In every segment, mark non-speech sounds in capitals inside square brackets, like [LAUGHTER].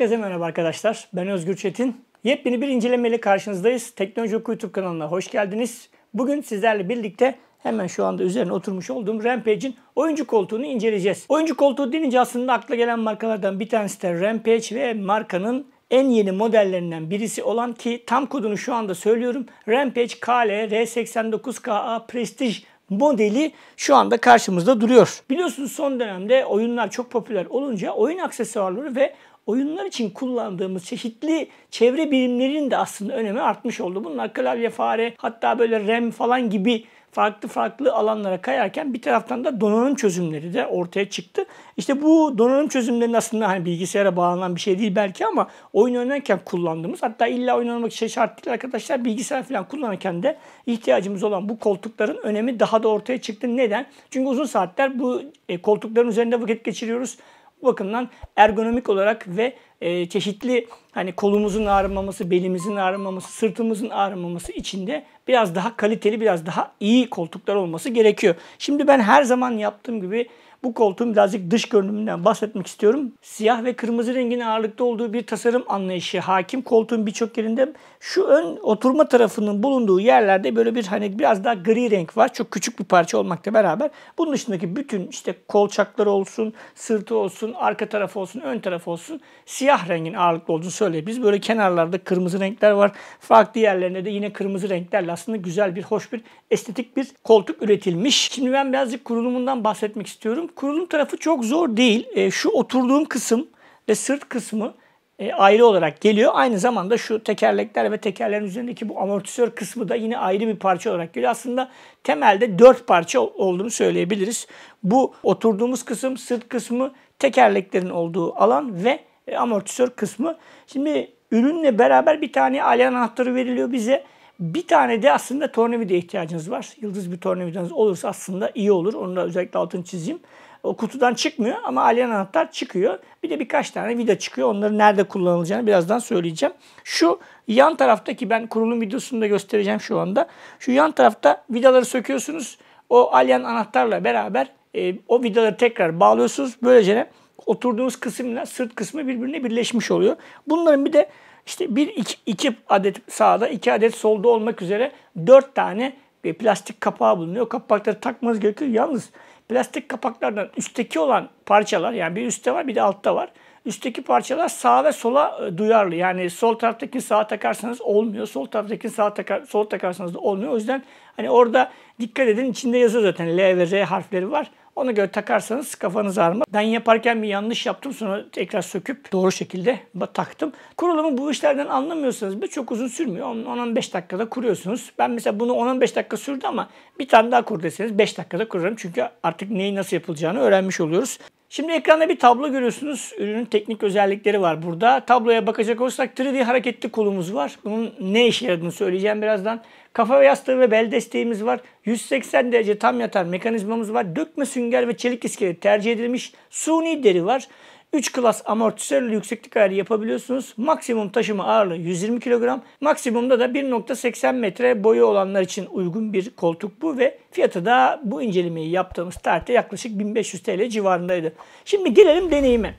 Herkese merhaba arkadaşlar. Ben Özgür Çetin. Yepyeni bir incelemeyle karşınızdayız. Teknoloji Oku YouTube kanalına hoş geldiniz. Bugün sizlerle birlikte hemen şu anda üzerine oturmuş olduğum Rampage'in oyuncu koltuğunu inceleyeceğiz. Oyuncu koltuğu denince aslında akla gelen markalardan bir tanesi de Rampage ve markanın en yeni modellerinden birisi olan ki tam kodunu şu anda söylüyorum. Rampage KL R89KA Prestige modeli şu anda karşımızda duruyor. Biliyorsunuz son dönemde oyunlar çok popüler olunca oyun aksesuarları ve oyunlar için kullandığımız çeşitli çevre birimlerinin de aslında önemi artmış oldu. Bunlar klavye, fare hatta böyle RAM falan gibi farklı farklı alanlara kayarken bir taraftan da donanım çözümleri de ortaya çıktı. İşte bu donanım çözümlerinin aslında hani bilgisayara bağlanan bir şey değil belki ama oyun oynarken kullandığımız hatta illa oyun oynamak için şart değil arkadaşlar bilgisayar falan kullanırken de ihtiyacımız olan bu koltukların önemi daha da ortaya çıktı. Neden? Çünkü uzun saatler bu e, koltukların üzerinde vakit geçiriyoruz. Bu bakımdan ergonomik olarak ve e, çeşitli hani kolumuzun ağrımaması, belimizin ağrımaması, sırtımızın ağrımaması içinde biraz daha kaliteli, biraz daha iyi koltuklar olması gerekiyor. Şimdi ben her zaman yaptığım gibi bu koltuğun birazcık dış görünümünden bahsetmek istiyorum. Siyah ve kırmızı rengin ağırlıkta olduğu bir tasarım anlayışı hakim. Koltuğun birçok yerinde şu ön oturma tarafının bulunduğu yerlerde böyle bir hani biraz daha gri renk var. Çok küçük bir parça olmakla beraber. Bunun dışındaki bütün işte kolçakları olsun, sırtı olsun, arka tarafı olsun, ön tarafı olsun siyah siyah rengin ağırlıklı olduğunu söyleyebiliriz. Böyle kenarlarda kırmızı renkler var. Farklı yerlerinde de yine kırmızı renklerle aslında güzel bir, hoş bir, estetik bir koltuk üretilmiş. Şimdi ben birazcık kurulumundan bahsetmek istiyorum. Kurulum tarafı çok zor değil. E, şu oturduğum kısım ve sırt kısmı e, ayrı olarak geliyor. Aynı zamanda şu tekerlekler ve tekerlerin üzerindeki bu amortisör kısmı da yine ayrı bir parça olarak geliyor. Aslında temelde dört parça olduğunu söyleyebiliriz. Bu oturduğumuz kısım, sırt kısmı, tekerleklerin olduğu alan ve e, amortisör kısmı. Şimdi ürünle beraber bir tane alyan anahtarı veriliyor bize. Bir tane de aslında tornavida ihtiyacınız var. Yıldız bir tornavidanız olursa aslında iyi olur. Onu da özellikle altını çizeyim. O kutudan çıkmıyor ama alyan anahtar çıkıyor. Bir de birkaç tane vida çıkıyor. Onları nerede kullanılacağını birazdan söyleyeceğim. Şu yan taraftaki ben kurulum videosunu da göstereceğim şu anda. Şu yan tarafta vidaları söküyorsunuz. O alyan anahtarla beraber e, o vidaları tekrar bağlıyorsunuz. Böylece oturduğunuz kısımla sırt kısmı birbirine birleşmiş oluyor. Bunların bir de işte bir iki, iki adet sağda, iki adet solda olmak üzere dört tane bir e, plastik kapağı bulunuyor. Kapakları takmanız gerekiyor. Yalnız plastik kapaklardan üstteki olan parçalar yani bir üstte var bir de altta var. Üstteki parçalar sağa ve sola e, duyarlı. Yani sol taraftaki sağa takarsanız olmuyor. Sol taraftaki sağa takar, sol takarsanız da olmuyor. O yüzden hani orada dikkat edin. içinde yazıyor zaten L ve R harfleri var. Ona göre takarsanız kafanız ağrımaz. Ben yaparken bir yanlış yaptım sonra tekrar söküp doğru şekilde taktım. Kurulumu bu işlerden anlamıyorsanız bir çok uzun sürmüyor. 10-15 dakikada kuruyorsunuz. Ben mesela bunu 10-15 dakika sürdü ama bir tane daha kur deseniz 5 dakikada kurarım. Çünkü artık neyi nasıl yapılacağını öğrenmiş oluyoruz. Şimdi ekranda bir tablo görüyorsunuz. Ürünün teknik özellikleri var burada. Tabloya bakacak olursak 3D hareketli kolumuz var. Bunun ne işe yaradığını söyleyeceğim birazdan. Kafa ve yastığı ve bel desteğimiz var. 180 derece tam yatar mekanizmamız var. Dökme sünger ve çelik iskelet tercih edilmiş. Suni deri var. 3 klas amortisörle yükseklik ayarı yapabiliyorsunuz. Maksimum taşıma ağırlığı 120 kilogram. Maksimumda da 1.80 metre boyu olanlar için uygun bir koltuk bu ve fiyatı da bu incelemeyi yaptığımız tarihte yaklaşık 1500 TL civarındaydı. Şimdi gelelim deneyime.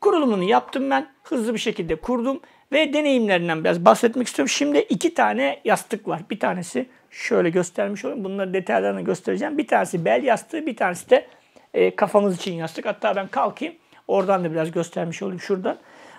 Kurulumunu yaptım ben. Hızlı bir şekilde kurdum ve deneyimlerinden biraz bahsetmek istiyorum. Şimdi iki tane yastık var. Bir tanesi şöyle göstermiş olayım. Bunları detaylarını göstereceğim. Bir tanesi bel yastığı, bir tanesi de e, kafamız için yastık. Hatta ben kalkayım. Oradan da biraz göstermiş olayım şuradan.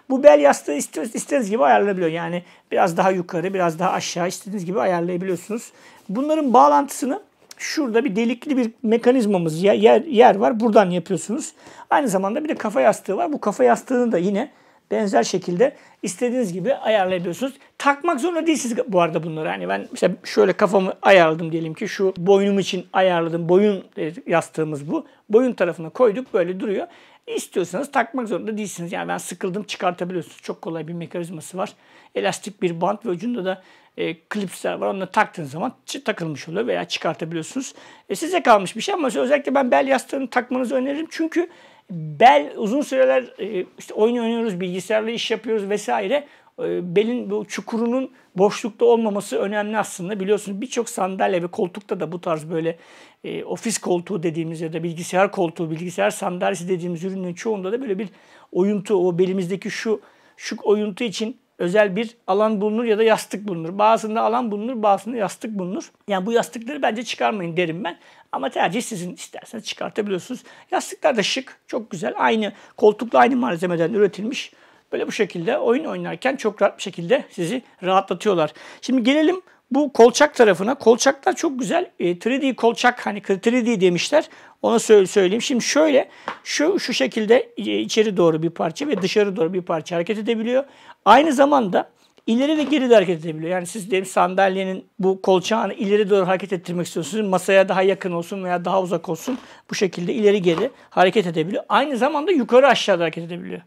Bu bel yastığı istediğiniz gibi ayarlayabiliyor. Yani biraz daha yukarı, biraz daha aşağı istediğiniz gibi ayarlayabiliyorsunuz. Bunların bağlantısını şurada bir delikli bir mekanizmamız yer, yer var. Buradan yapıyorsunuz. Aynı zamanda bir de kafa yastığı var. Bu kafa yastığını da yine benzer şekilde istediğiniz gibi ayarlayabiliyorsunuz. Takmak zorunda değilsiniz bu arada bunları. yani ben mesela şöyle kafamı ayarladım diyelim ki şu boynum için ayarladım. Boyun e, yastığımız bu. Boyun tarafına koyduk böyle duruyor. İstiyorsanız takmak zorunda değilsiniz. Yani ben sıkıldım çıkartabiliyorsunuz. Çok kolay bir mekanizması var. Elastik bir bant ve ucunda da e, klipsler var. Onları taktığınız zaman takılmış oluyor veya çıkartabiliyorsunuz. E, size kalmış bir şey ama özellikle ben bel yastığını takmanızı öneririm. Çünkü bel uzun süreler e, işte oyun oynuyoruz, bilgisayarla iş yapıyoruz vesaire. E, belin bu çukurunun boşlukta olmaması önemli aslında. Biliyorsunuz birçok sandalye ve koltukta da bu tarz böyle e, ofis koltuğu dediğimiz ya da bilgisayar koltuğu, bilgisayar sandalyesi dediğimiz ürünün çoğunda da böyle bir oyuntu, o belimizdeki şu şu oyuntu için özel bir alan bulunur ya da yastık bulunur. Bazısında alan bulunur, bazısında yastık bulunur. Yani bu yastıkları bence çıkarmayın derim ben. Ama tercih sizin. isterseniz çıkartabiliyorsunuz. Yastıklar da şık, çok güzel. Aynı koltukla aynı malzemeden üretilmiş. Böyle bu şekilde oyun oynarken çok rahat bir şekilde sizi rahatlatıyorlar. Şimdi gelelim bu kolçak tarafına. Kolçaklar çok güzel. E, 3D kolçak hani 3D demişler. Onu söyleyeyim. Şimdi şöyle şu şu şekilde e, içeri doğru bir parça ve dışarı doğru bir parça hareket edebiliyor. Aynı zamanda ileri ve geri de hareket edebiliyor. Yani siz diyelim sandalyenin bu kolçağını ileri doğru hareket ettirmek istiyorsunuz. Masaya daha yakın olsun veya daha uzak olsun. Bu şekilde ileri geri hareket edebiliyor. Aynı zamanda yukarı aşağıda hareket edebiliyor.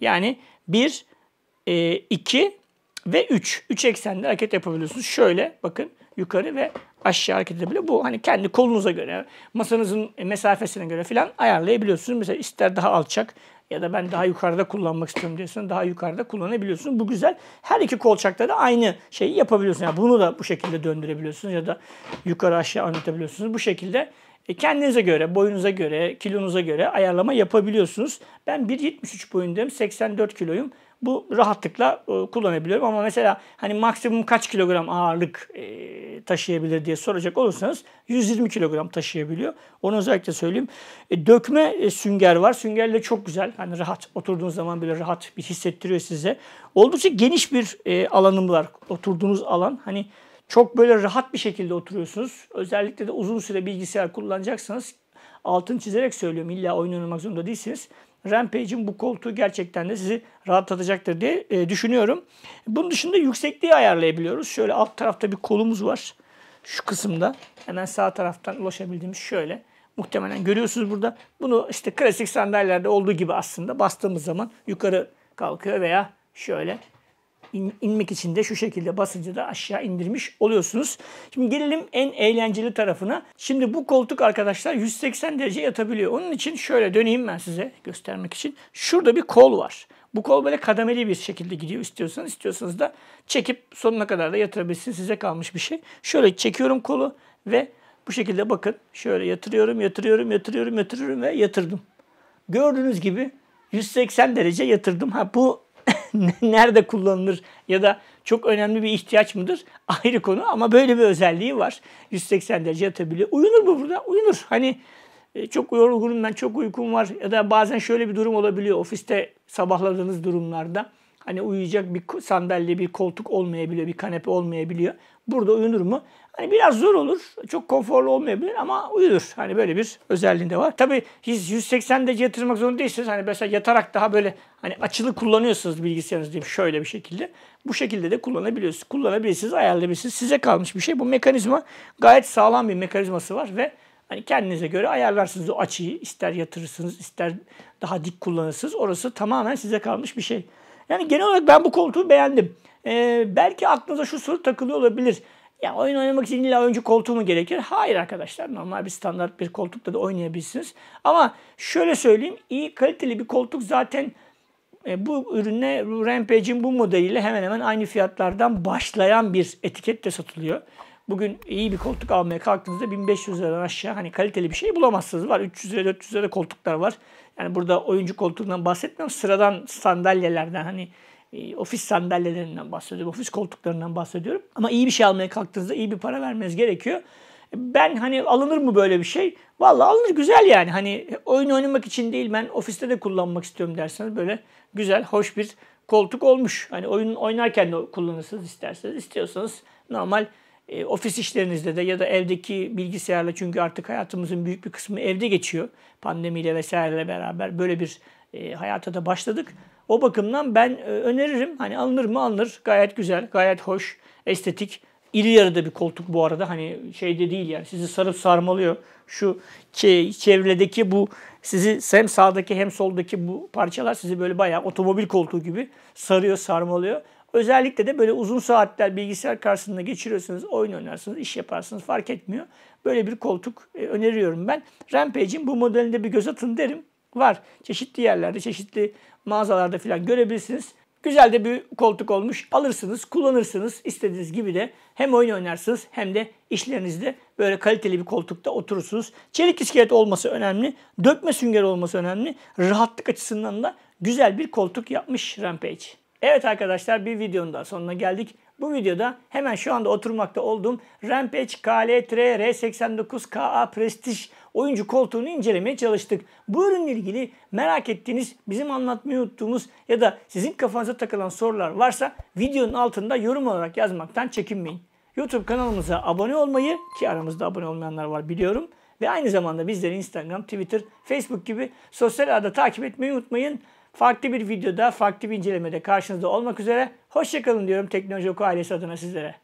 Yani bir, e, iki, ve 3. 3 eksende hareket yapabiliyorsunuz. Şöyle bakın yukarı ve aşağı hareket edebiliyor. Bu hani kendi kolunuza göre, masanızın mesafesine göre filan ayarlayabiliyorsunuz. Mesela ister daha alçak ya da ben daha yukarıda kullanmak istiyorum diyorsun. Daha yukarıda kullanabiliyorsunuz Bu güzel. Her iki kolçakta da aynı şeyi yapabiliyorsun. Yani bunu da bu şekilde döndürebiliyorsunuz ya da yukarı aşağı anlatabiliyorsunuz Bu şekilde e kendinize göre, boyunuza göre, kilonuza göre ayarlama yapabiliyorsunuz. Ben 1.73 boyundayım, 84 kiloyum. Bu rahatlıkla e, kullanabiliyorum ama mesela hani maksimum kaç kilogram ağırlık e, taşıyabilir diye soracak olursanız 120 kilogram taşıyabiliyor. Onu özellikle söyleyeyim. E, dökme e, sünger var. Süngerle çok güzel. Hani rahat oturduğunuz zaman bile rahat bir hissettiriyor size. Oldukça geniş bir e, alanım var. Oturduğunuz alan hani çok böyle rahat bir şekilde oturuyorsunuz. Özellikle de uzun süre bilgisayar kullanacaksanız altın çizerek söylüyorum. illa oyun oynamak zorunda değilsiniz. Rampage'in bu koltuğu gerçekten de sizi rahatlatacaktır diye e, düşünüyorum. Bunun dışında yüksekliği ayarlayabiliyoruz. Şöyle alt tarafta bir kolumuz var. Şu kısımda hemen sağ taraftan ulaşabildiğimiz şöyle. Muhtemelen görüyorsunuz burada. Bunu işte klasik sandalyelerde olduğu gibi aslında bastığımız zaman yukarı kalkıyor veya şöyle in, inmek için de şu şekilde basıncı da aşağı indirmiş oluyorsunuz. Şimdi gelelim en eğlenceli tarafına. Şimdi bu koltuk arkadaşlar 180 derece yatabiliyor. Onun için şöyle döneyim ben size göstermek için. Şurada bir kol var. Bu kol böyle kademeli bir şekilde gidiyor istiyorsanız. istiyorsanız da çekip sonuna kadar da yatırabilirsiniz. Size kalmış bir şey. Şöyle çekiyorum kolu ve bu şekilde bakın. Şöyle yatırıyorum, yatırıyorum, yatırıyorum, yatırıyorum ve yatırdım. Gördüğünüz gibi 180 derece yatırdım. Ha bu [LAUGHS] nerede kullanılır ya da çok önemli bir ihtiyaç mıdır? Ayrı konu ama böyle bir özelliği var. 180 derece yatabiliyor. Uyunur mu burada? Uyunur. Hani e, çok yorgunum ben, çok uykum var ya da bazen şöyle bir durum olabiliyor ofiste sabahladığınız durumlarda. Hani uyuyacak bir sandalye, bir koltuk olmayabiliyor, bir kanepe olmayabiliyor. Burada uyunur mu? Hani biraz zor olur. Çok konforlu olmayabilir ama uyunur. Hani böyle bir özelliğinde var. Tabii siz 180 derece yatırmak zorunda değilsiniz. Hani mesela yatarak daha böyle hani açılı kullanıyorsunuz bilgisayarınızı diyeyim şöyle bir şekilde. Bu şekilde de kullanabiliyorsunuz. Kullanabilirsiniz, ayarlayabilirsiniz. Size kalmış bir şey. Bu mekanizma gayet sağlam bir mekanizması var ve hani kendinize göre ayarlarsınız o açıyı. İster yatırırsınız, ister daha dik kullanırsınız. Orası tamamen size kalmış bir şey. Yani genel olarak ben bu koltuğu beğendim. Ee, belki aklınıza şu soru takılıyor olabilir. Ya oyun oynamak için illa oyuncu koltuğu mu gerekir? Hayır arkadaşlar. Normal bir standart bir koltukta da oynayabilirsiniz. Ama şöyle söyleyeyim. iyi kaliteli bir koltuk zaten e, bu ürüne Rampage'in bu modeliyle hemen hemen aynı fiyatlardan başlayan bir etiketle satılıyor. Bugün iyi bir koltuk almaya kalktığınızda 1500 liradan aşağı hani kaliteli bir şey bulamazsınız. Var 300 lira 400 lira koltuklar var. Yani burada oyuncu koltuğundan bahsetmiyorum. Sıradan sandalyelerden hani e, ofis sandalyelerinden bahsediyorum. Ofis koltuklarından bahsediyorum. Ama iyi bir şey almaya kalktığınızda iyi bir para vermeniz gerekiyor. E, ben hani alınır mı böyle bir şey? Vallahi alınır güzel yani. Hani e, oyun oynamak için değil ben ofiste de kullanmak istiyorum derseniz böyle güzel, hoş bir koltuk olmuş. Hani oyun oynarken de kullanırsınız isterseniz. istiyorsanız normal e, ofis işlerinizde de ya da evdeki bilgisayarla çünkü artık hayatımızın büyük bir kısmı evde geçiyor. Pandemiyle vesaireyle beraber böyle bir e, hayata da başladık. O bakımdan ben e, öneririm. Hani alınır mı alınır. Gayet güzel, gayet hoş, estetik. İri yarıda bir koltuk bu arada. Hani şeyde değil yani sizi sarıp sarmalıyor. Şu çevredeki bu sizi hem sağdaki hem soldaki bu parçalar sizi böyle bayağı otomobil koltuğu gibi sarıyor, sarmalıyor. Özellikle de böyle uzun saatler bilgisayar karşısında geçiriyorsanız, oyun oynarsınız, iş yaparsınız fark etmiyor. Böyle bir koltuk e, öneriyorum ben. Rampage'in bu modelinde bir göz atın derim. Var. Çeşitli yerlerde, çeşitli mağazalarda falan görebilirsiniz. Güzel de bir koltuk olmuş. Alırsınız, kullanırsınız. istediğiniz gibi de hem oyun oynarsınız hem de işlerinizde böyle kaliteli bir koltukta oturursunuz. Çelik iskelet olması önemli. Dökme sünger olması önemli. Rahatlık açısından da güzel bir koltuk yapmış Rampage. Evet arkadaşlar bir videonun da sonuna geldik. Bu videoda hemen şu anda oturmakta olduğum Rampage KL-R89KA Prestige oyuncu koltuğunu incelemeye çalıştık. Bu ürünle ilgili merak ettiğiniz, bizim anlatmayı unuttuğumuz ya da sizin kafanıza takılan sorular varsa videonun altında yorum olarak yazmaktan çekinmeyin. YouTube kanalımıza abone olmayı ki aramızda abone olmayanlar var biliyorum ve aynı zamanda bizleri Instagram, Twitter, Facebook gibi sosyal ağda takip etmeyi unutmayın. Farklı bir videoda, farklı bir incelemede karşınızda olmak üzere. Hoşçakalın diyorum Teknoloji Oku ailesi adına sizlere.